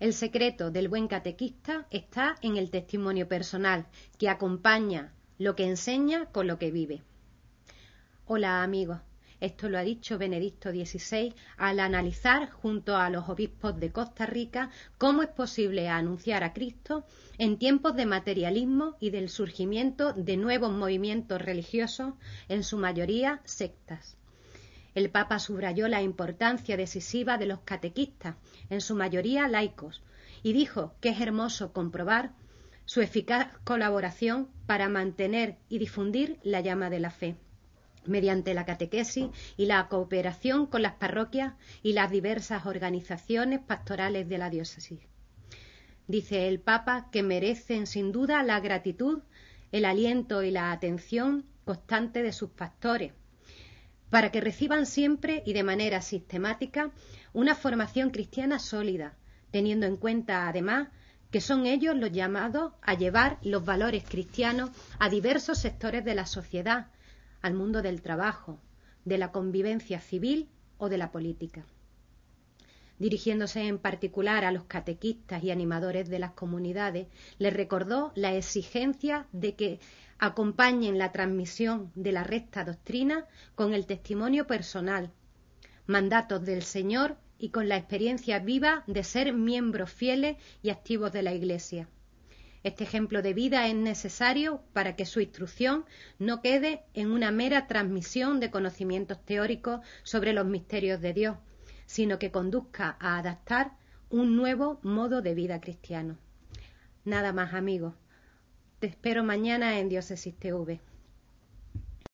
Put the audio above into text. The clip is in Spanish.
El secreto del buen catequista está en el testimonio personal, que acompaña lo que enseña con lo que vive. Hola amigos, esto lo ha dicho Benedicto XVI al analizar junto a los obispos de Costa Rica cómo es posible anunciar a Cristo en tiempos de materialismo y del surgimiento de nuevos movimientos religiosos, en su mayoría sectas. El Papa subrayó la importancia decisiva de los catequistas, en su mayoría laicos, y dijo que es hermoso comprobar su eficaz colaboración para mantener y difundir la llama de la fe mediante la catequesis y la cooperación con las parroquias y las diversas organizaciones pastorales de la diócesis. Dice el Papa que merecen sin duda la gratitud, el aliento y la atención constante de sus pastores, para que reciban siempre y de manera sistemática una formación cristiana sólida, teniendo en cuenta, además, que son ellos los llamados a llevar los valores cristianos a diversos sectores de la sociedad, al mundo del trabajo, de la convivencia civil o de la política dirigiéndose en particular a los catequistas y animadores de las comunidades, les recordó la exigencia de que acompañen la transmisión de la recta doctrina con el testimonio personal, mandatos del Señor y con la experiencia viva de ser miembros fieles y activos de la Iglesia. Este ejemplo de vida es necesario para que su instrucción no quede en una mera transmisión de conocimientos teóricos sobre los misterios de Dios, sino que conduzca a adaptar un nuevo modo de vida cristiano. Nada más, amigos. Te espero mañana en Diócesis TV.